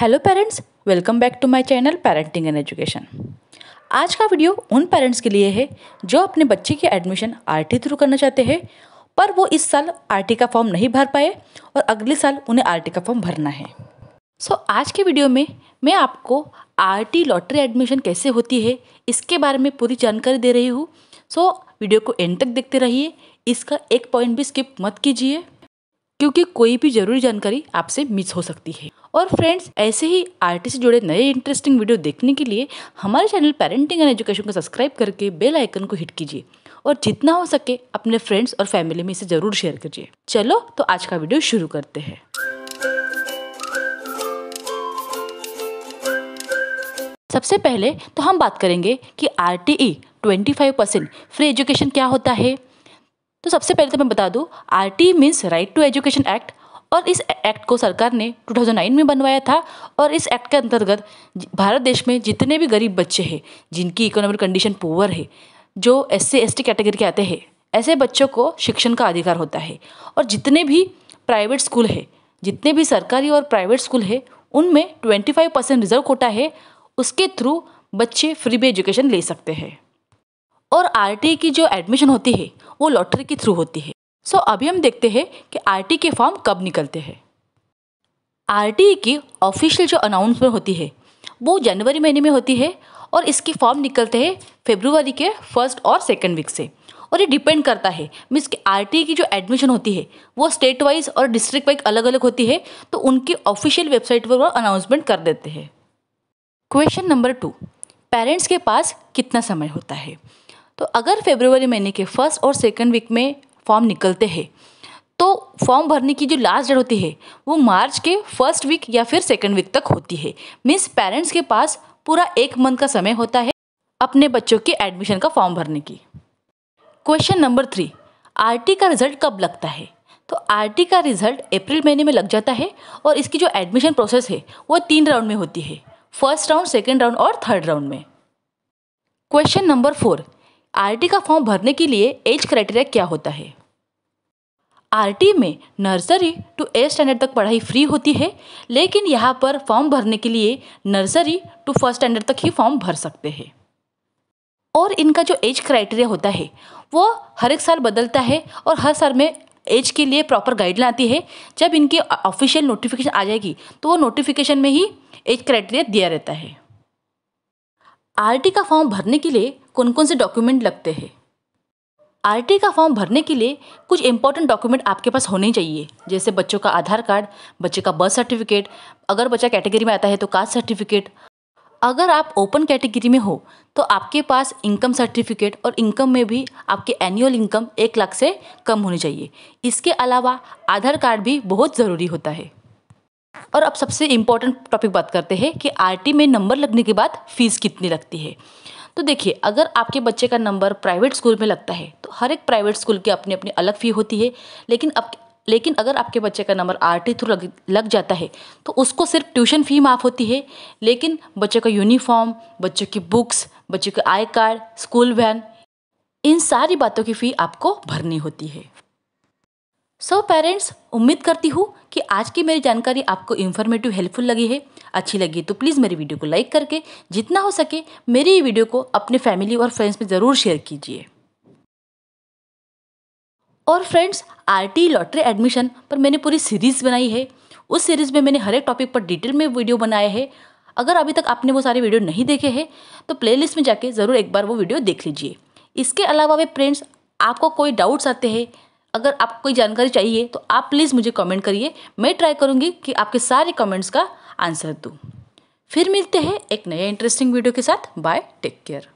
hello parents welcome back to my channel parenting and education आज का video उन parents के लिए है जो अपने बच्चे की एडमिशन आरटी थ्रू करना चाहते हैं पर वो इस साल आरटी का फॉर्म नहीं भर पाए और अगले साल उन्हें आरटी का फॉर्म भरना है सो so, आज के वीडियो में मैं आपको आरटी लॉटरी एडमिशन कैसे होती है इसके बारे में पूरी जानकारी दे रही हूँ सो so, वीडियो को एंड तक देखते रहिए इसका एक पॉइंट भी स्किप मत कीजिए क्योंकि कोई भी ज़रूरी जानकारी आपसे मिस हो सकती है और फ्रेंड्स ऐसे ही आर्टिस्ट से जुड़े नए इंटरेस्टिंग वीडियो देखने के लिए हमारे चैनल पेरेंटिंग एंड एजुकेशन को सब्सक्राइब करके बेल आइकन को हिट कीजिए और जितना हो सके अपने फ्रेंड्स और फैमिली में इसे ज़रूर शेयर कीजिए चलो तो आज का वीडियो शुरू करते हैं सबसे पहले तो हम बात करेंगे कि R T E twenty five percent free education क्या होता है तो सबसे पहले तो मैं बता दूँ R T means right to education act और इस एक्ट को सरकार ने 2009 में बनवाया था और इस एक्ट के अंतर्गत भारत देश में जितने भी गरीब बच्चे हैं जिनकी इकोनॉमिक कंडीशन पुअर है जो S C S T category के आते हैं ऐसे बच्चों को शिक्षण का अधिकार होता है और जितने भी प्राइवेट स्कूल है जितने भी सरकारी और प्राइवेट स्कूल है उनमें 25 परसेंट रिजर्व कोटा है उसके थ्रू बच्चे फ्री में एजुकेशन ले सकते हैं और आर e की जो एडमिशन होती है वो लॉटरी के थ्रू होती है सो अभी हम देखते हैं कि आर के फॉर्म कब निकलते हैं आर की ऑफिशियल जो अनाउंसमेंट होती है वो जनवरी महीने में होती है और इसके फॉर्म निकलते हैं फेब्रुवरी के फर्स्ट और सेकेंड वीक से और ये डिपेंड करता है मीन्स कि आर की जो एडमिशन होती है वो स्टेट वाइज और डिस्ट्रिक्ट वाइज अलग अलग होती है तो उनकी ऑफिशियल वेबसाइट पर वो अनाउंसमेंट कर देते हैं क्वेश्चन नंबर टू पेरेंट्स के पास कितना समय होता है तो अगर फेब्रुवरी महीने के फर्स्ट और सेकेंड वीक में फॉर्म निकलते हैं तो फॉर्म भरने की जो लास्ट डेट होती है वो मार्च के फर्स्ट वीक या फिर सेकेंड वीक तक होती है मीन्स पेरेंट्स के पास पूरा एक मंथ का समय होता है अपने बच्चों के एडमिशन का फॉर्म भरने की क्वेश्चन नंबर थ्री आर का रिजल्ट कब लगता है तो आर का रिजल्ट अप्रैल महीने में लग जाता है और इसकी जो एडमिशन प्रोसेस है वो तीन राउंड में होती है फर्स्ट राउंड सेकेंड राउंड और थर्ड राउंड में क्वेश्चन नंबर फोर आरटी का फॉर्म भरने के लिए एज क्राइटेरिया क्या होता है आरटी में नर्सरी टू एट स्टैंडर्ड तक पढ़ाई फ्री होती है लेकिन यहाँ पर फॉर्म भरने के लिए नर्सरी टू फर्स्ट स्टैंडर्ड तक ही फॉर्म भर सकते हैं और इनका जो एज क्राइटेरिया होता है वो हर एक साल बदलता है और हर साल में एज के लिए प्रॉपर गाइडलाइन आती है जब इनकी ऑफिशियल नोटिफिकेशन आ जाएगी तो वो नोटिफिकेशन में ही एज क्राइटेरिया दिया रहता है आरटी का फॉर्म भरने के लिए कौन कौन से डॉक्यूमेंट लगते हैं आरटी का फॉर्म भरने के लिए कुछ इंपॉर्टेंट डॉक्यूमेंट आपके पास होने चाहिए जैसे बच्चों का आधार कार्ड बच्चे का बर्थ सर्टिफिकेट अगर बच्चा कैटेगरी में आता है तो कास्ट सर्टिफिकेट अगर आप ओपन कैटेगरी में हो तो आपके पास इनकम सर्टिफिकेट और इनकम में भी आपके एनुअल इनकम एक लाख से कम होनी चाहिए इसके अलावा आधार कार्ड भी बहुत ज़रूरी होता है और अब सबसे इम्पोर्टेंट टॉपिक बात करते हैं कि आर में नंबर लगने के बाद फ़ीस कितनी लगती है तो देखिए अगर आपके बच्चे का नंबर प्राइवेट स्कूल में लगता है तो हर एक प्राइवेट स्कूल की अपनी अपनी अलग फ़ी होती है लेकिन अब लेकिन अगर आपके बच्चे का नंबर आर टी थ्रू लग, लग जाता है तो उसको सिर्फ ट्यूशन फ़ी माफ़ होती है लेकिन बच्चे का यूनिफॉर्म बच्चों की बुक्स बच्चे के आई कार्ड स्कूल वैन इन सारी बातों की फ़ी आपको भरनी होती है सो पेरेंट्स उम्मीद करती हूँ कि आज की मेरी जानकारी आपको इन्फॉर्मेटिव हेल्पफुल लगी है अच्छी लगी तो प्लीज़ मेरी वीडियो को लाइक करके जितना हो सके मेरी वीडियो को अपने फैमिली और फ्रेंड्स में ज़रूर शेयर कीजिए और फ्रेंड्स आरटी लॉटरी एडमिशन पर मैंने पूरी सीरीज़ बनाई है उस सीरीज़ में मैंने हर एक टॉपिक पर डिटेल में वीडियो बनाया है अगर अभी तक आपने वो सारे वीडियो नहीं देखे हैं तो प्लेलिस्ट में जाके ज़रूर एक बार वो वीडियो देख लीजिए इसके अलावा वे फ्रेंड्स आपको कोई डाउट्स आते हैं अगर आपको कोई जानकारी चाहिए तो आप प्लीज़ मुझे कमेंट करिए मैं ट्राई करूँगी कि आपके सारे कमेंट्स का आंसर दूँ फिर मिलते हैं एक नए इंटरेस्टिंग वीडियो के साथ बाय टेक केयर